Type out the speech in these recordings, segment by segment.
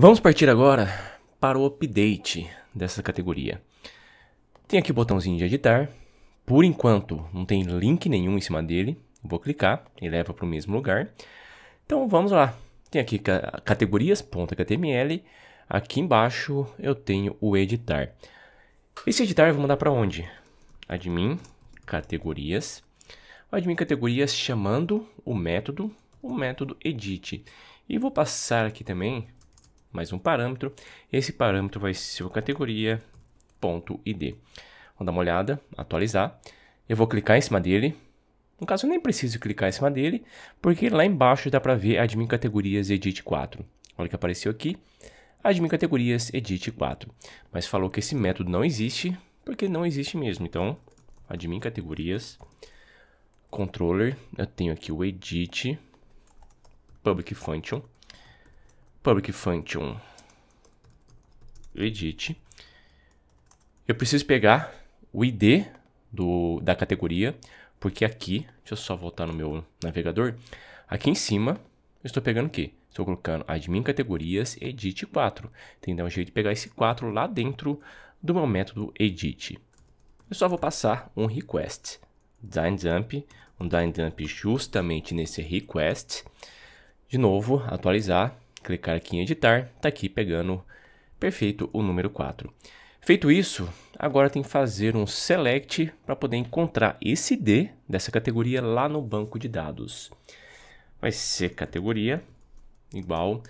Vamos partir agora para o update dessa categoria. Tem aqui o botãozinho de editar. Por enquanto, não tem link nenhum em cima dele. Vou clicar e leva para o mesmo lugar. Então, vamos lá. Tem aqui categorias.html. Aqui embaixo eu tenho o editar. Esse editar eu vou mandar para onde? Admin, categorias. Admin categorias chamando o método, o método edit. E vou passar aqui também mais um parâmetro. Esse parâmetro vai ser o categoria.id Vamos dar uma olhada, atualizar. Eu vou clicar em cima dele. No caso, eu nem preciso clicar em cima dele, porque lá embaixo dá para ver admin categorias edit 4. Olha que apareceu aqui, admin categorias edit 4. Mas falou que esse método não existe, porque não existe mesmo. Então, admin categorias controller, eu tenho aqui o edit public function public function edit. Eu preciso pegar o ID do, da categoria, porque aqui, deixa eu só voltar no meu navegador, aqui em cima eu estou pegando o quê? Estou colocando admin categorias edit 4. Tem que dar um jeito de pegar esse 4 lá dentro do meu método edit. Eu só vou passar um request, design dump, um design dump justamente nesse request. De novo, atualizar clicar aqui em editar, está aqui pegando perfeito o número 4. Feito isso, agora tem que fazer um select para poder encontrar esse D dessa categoria lá no banco de dados. Vai ser categoria igual.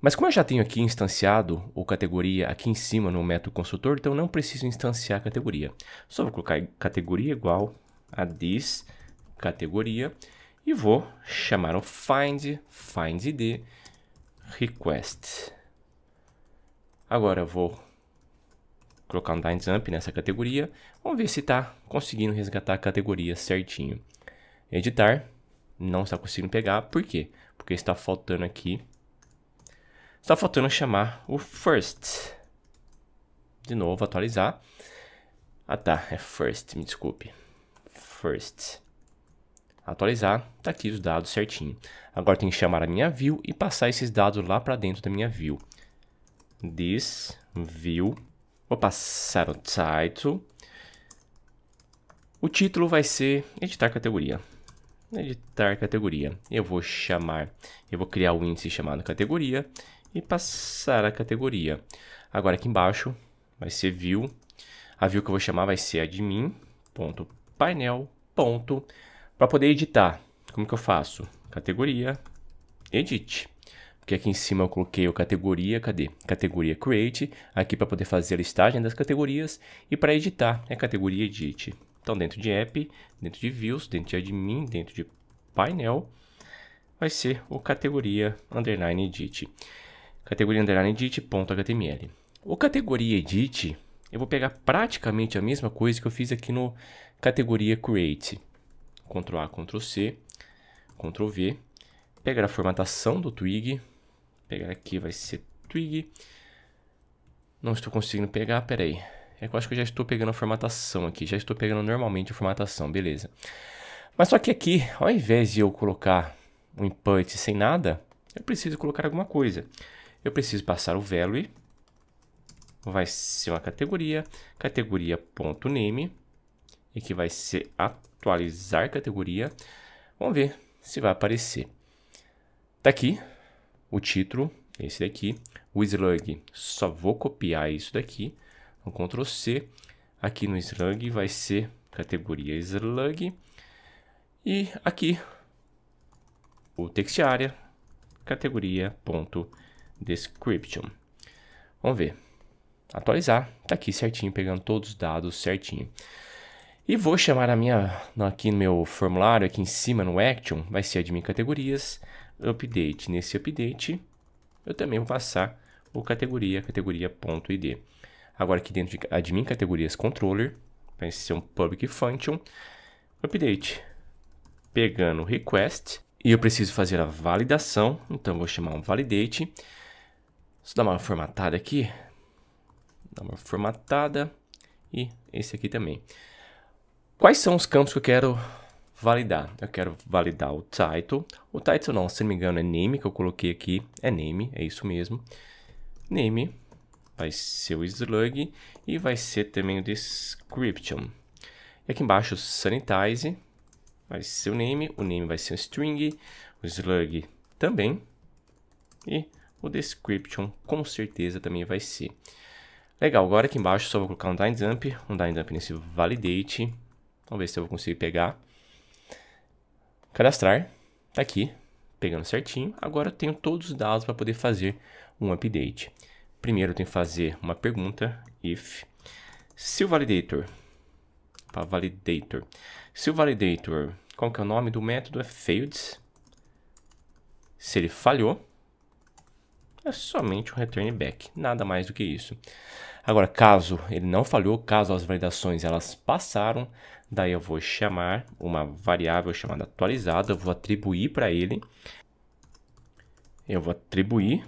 Mas como eu já tenho aqui instanciado o categoria aqui em cima no método construtor, então não preciso instanciar a categoria. Só vou colocar categoria igual a this categoria e vou chamar o find, findId request. Agora eu vou colocar um DynSump nessa categoria. Vamos ver se está conseguindo resgatar a categoria certinho. Editar, não está conseguindo pegar. Por quê? Porque está faltando aqui. Está faltando chamar o first. De novo, atualizar. Ah tá, é first, me desculpe. First atualizar, tá aqui os dados certinho. Agora tem que chamar a minha view e passar esses dados lá para dentro da minha view. This view, vou passar o title. O título vai ser editar categoria. Editar categoria. Eu vou chamar, eu vou criar o um índice chamado categoria e passar a categoria. Agora aqui embaixo vai ser view. A view que eu vou chamar vai ser admin.painel.com para poder editar, como que eu faço? Categoria, edit. Porque aqui em cima eu coloquei a categoria, cadê? Categoria create, aqui para poder fazer a listagem das categorias e para editar é categoria edit. Então dentro de app, dentro de views, dentro de admin, dentro de painel, vai ser o categoria underline edit. Categoria underline edit.html. O categoria edit, eu vou pegar praticamente a mesma coisa que eu fiz aqui no categoria create. Ctrl A, Ctrl C, Ctrl V, pegar a formatação do Twig, pegar aqui vai ser Twig, não estou conseguindo pegar, peraí, é que eu acho que eu já estou pegando a formatação aqui, já estou pegando normalmente a formatação, beleza. Mas só que aqui, ao invés de eu colocar um input sem nada, eu preciso colocar alguma coisa. Eu preciso passar o value, vai ser uma categoria, categoria.name, e que vai ser a atualizar categoria. Vamos ver se vai aparecer. Tá aqui o título, esse daqui. O slug, só vou copiar isso daqui. Então, Ctrl C. Aqui no slug vai ser categoria slug. E aqui o text área, categoria ponto description. Vamos ver. Atualizar. Tá aqui certinho, pegando todos os dados certinho. E vou chamar a minha, aqui no meu formulário, aqui em cima no Action, vai ser admin categorias, update. Nesse update, eu também vou passar o categoria, categoria.id. Agora aqui dentro de admin categorias controller, vai ser um public function, update, pegando request, e eu preciso fazer a validação, então vou chamar um validate, só dar uma formatada aqui, dar uma formatada, e esse aqui também. Quais são os campos que eu quero validar? Eu quero validar o title. O title não, se não me engano é name, que eu coloquei aqui. É name, é isso mesmo. Name vai ser o slug e vai ser também o description. E aqui embaixo o sanitize vai ser o name, o name vai ser o string, o slug também e o description com certeza também vai ser. Legal, agora aqui embaixo só vou colocar um dynamic, um dynamic nesse validate Vamos ver se eu vou conseguir pegar. Cadastrar. Tá aqui. Pegando certinho. Agora eu tenho todos os dados para poder fazer um update. Primeiro eu tenho que fazer uma pergunta. If. Se o validator. Para validator. Se o validator. Qual que é o nome do método? É failed. Se ele falhou. É somente um return back. Nada mais do que isso. Agora, caso ele não falhou, caso as validações elas passaram, daí eu vou chamar uma variável chamada atualizada, eu vou atribuir para ele, eu vou atribuir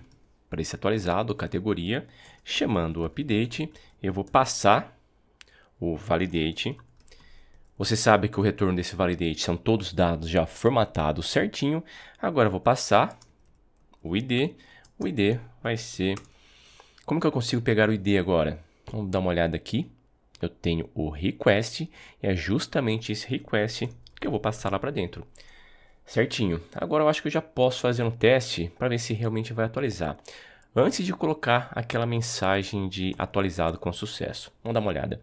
para esse atualizado categoria, chamando o update, eu vou passar o validate. Você sabe que o retorno desse validate são todos dados já formatados certinho. Agora eu vou passar o ID, o ID vai ser como que eu consigo pegar o ID agora? Vamos dar uma olhada aqui. Eu tenho o request e é justamente esse request que eu vou passar lá para dentro. Certinho. Agora eu acho que eu já posso fazer um teste para ver se realmente vai atualizar. Antes de colocar aquela mensagem de atualizado com sucesso. Vamos dar uma olhada.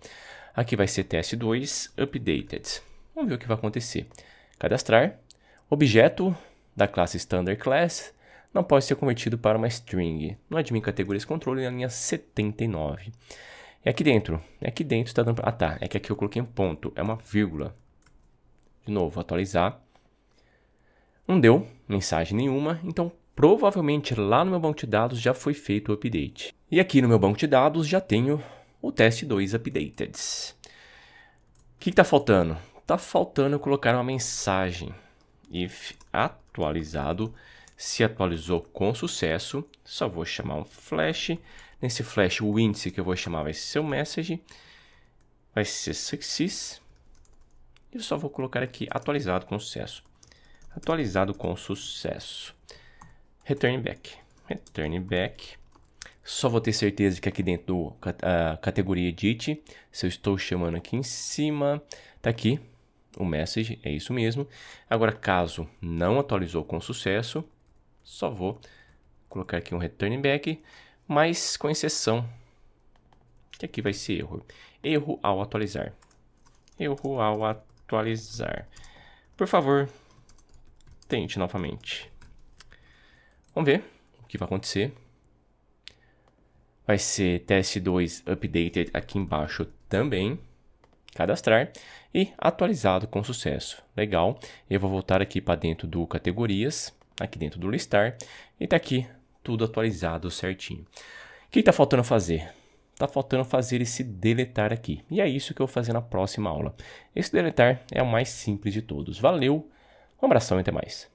Aqui vai ser teste 2, updated. Vamos ver o que vai acontecer. Cadastrar, objeto da classe standard class, não pode ser convertido para uma string. Não admin categorias controle na linha 79. E é aqui dentro, é aqui dentro está dando... Ah tá, é que aqui eu coloquei um ponto, é uma vírgula. De novo, atualizar. Não deu mensagem nenhuma, então provavelmente lá no meu banco de dados já foi feito o update. E aqui no meu banco de dados já tenho o teste 2 updated. O que está faltando? Está faltando eu colocar uma mensagem if atualizado se atualizou com sucesso, só vou chamar um flash. Nesse flash, o índice que eu vou chamar vai ser o message, vai ser success. E só vou colocar aqui atualizado com sucesso. Atualizado com sucesso. Return back. Return back. Só vou ter certeza que aqui dentro da ah, categoria edit, se eu estou chamando aqui em cima, tá aqui o message, é isso mesmo. Agora, caso não atualizou com sucesso, só vou colocar aqui um return back, mas com exceção, que aqui vai ser erro. Erro ao atualizar. Erro ao atualizar. Por favor, tente novamente. Vamos ver o que vai acontecer. Vai ser teste 2 updated aqui embaixo também. Cadastrar e atualizado com sucesso. Legal. Eu vou voltar aqui para dentro do categorias aqui dentro do listar e tá aqui tudo atualizado certinho. O que está faltando fazer? Está faltando fazer esse deletar aqui. E é isso que eu vou fazer na próxima aula. Esse deletar é o mais simples de todos. Valeu, um abração e até mais.